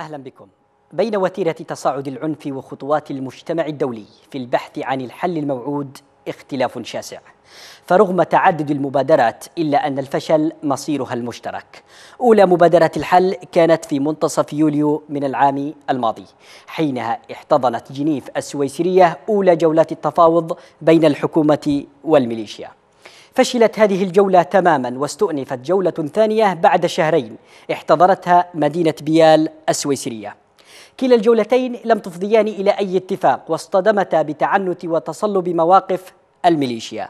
أهلا بكم بين وتيرة تصاعد العنف وخطوات المجتمع الدولي في البحث عن الحل الموعود اختلاف شاسع فرغم تعدد المبادرات إلا أن الفشل مصيرها المشترك أولى مبادرة الحل كانت في منتصف يوليو من العام الماضي حينها احتضنت جنيف السويسرية أولى جولات التفاوض بين الحكومة والميليشيا فشلت هذه الجولة تماما واستؤنفت جولة ثانية بعد شهرين احتضرتها مدينة بيال السويسرية كلا الجولتين لم تفضيان إلى أي اتفاق واصطدمتا بتعنت وتصلب مواقف الميليشيا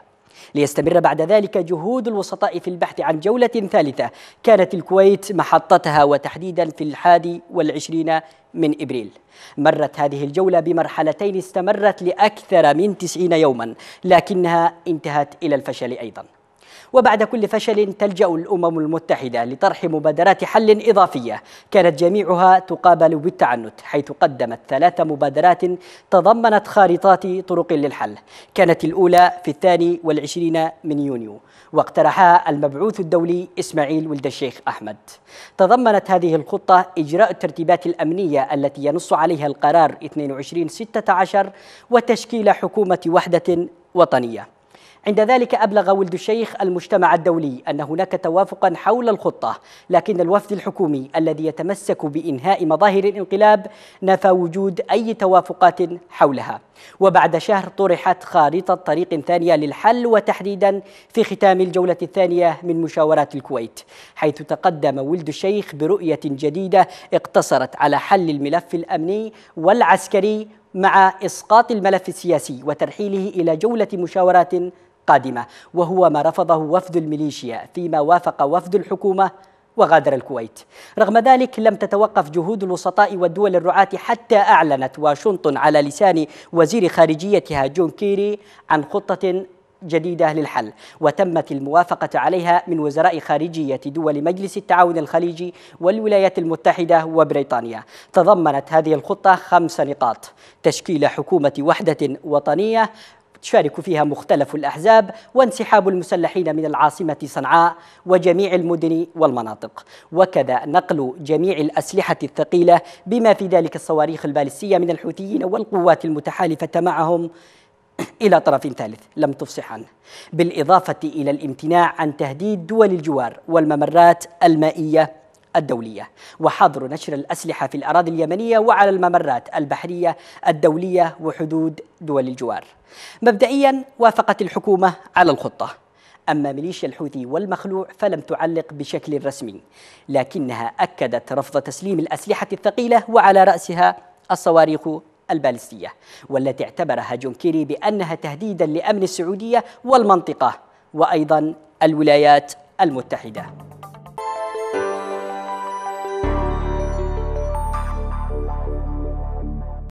ليستمر بعد ذلك جهود الوسطاء في البحث عن جولة ثالثة كانت الكويت محطتها وتحديدا في الحادي والعشرين من إبريل مرت هذه الجولة بمرحلتين استمرت لأكثر من تسعين يوما لكنها انتهت إلى الفشل أيضا وبعد كل فشل تلجأ الأمم المتحدة لطرح مبادرات حل إضافية كانت جميعها تقابل بالتعنت حيث قدمت ثلاث مبادرات تضمنت خارطات طرق للحل كانت الأولى في الثاني والعشرين من يونيو واقترحها المبعوث الدولي إسماعيل ولد الشيخ أحمد تضمنت هذه الخطة إجراء الترتيبات الأمنية التي ينص عليها القرار 22 16 وتشكيل حكومة وحدة وطنية عند ذلك أبلغ ولد الشيخ المجتمع الدولي أن هناك توافقا حول الخطة لكن الوفد الحكومي الذي يتمسك بإنهاء مظاهر الانقلاب نفى وجود أي توافقات حولها وبعد شهر طرحت خارطة طريق ثانية للحل وتحديدا في ختام الجولة الثانية من مشاورات الكويت حيث تقدم ولد الشيخ برؤية جديدة اقتصرت على حل الملف الأمني والعسكري مع إسقاط الملف السياسي وترحيله إلى جولة مشاورات القادمة وهو ما رفضه وفد الميليشيا فيما وافق وفد الحكومة وغادر الكويت رغم ذلك لم تتوقف جهود الوسطاء والدول الرعاة حتى أعلنت واشنطن على لسان وزير خارجيتها جون كيري عن خطة جديدة للحل وتمت الموافقة عليها من وزراء خارجية دول مجلس التعاون الخليجي والولايات المتحدة وبريطانيا تضمنت هذه الخطة خمس نقاط تشكيل حكومة وحدة وطنية تشارك فيها مختلف الأحزاب وانسحاب المسلحين من العاصمة صنعاء وجميع المدن والمناطق وكذا نقل جميع الأسلحة الثقيلة بما في ذلك الصواريخ البالستية من الحوثيين والقوات المتحالفة معهم إلى طرف ثالث لم تفصح عنه بالإضافة إلى الامتناع عن تهديد دول الجوار والممرات المائية الدولية وحظر نشر الأسلحة في الأراضي اليمنية وعلى الممرات البحرية الدولية وحدود دول الجوار مبدئيا وافقت الحكومة على الخطة أما ميليشيا الحوثي والمخلوع فلم تعلق بشكل رسمي لكنها أكدت رفض تسليم الأسلحة الثقيلة وعلى رأسها الصواريخ البالستية والتي اعتبرها جون كيري بأنها تهديدا لأمن السعودية والمنطقة وأيضا الولايات المتحدة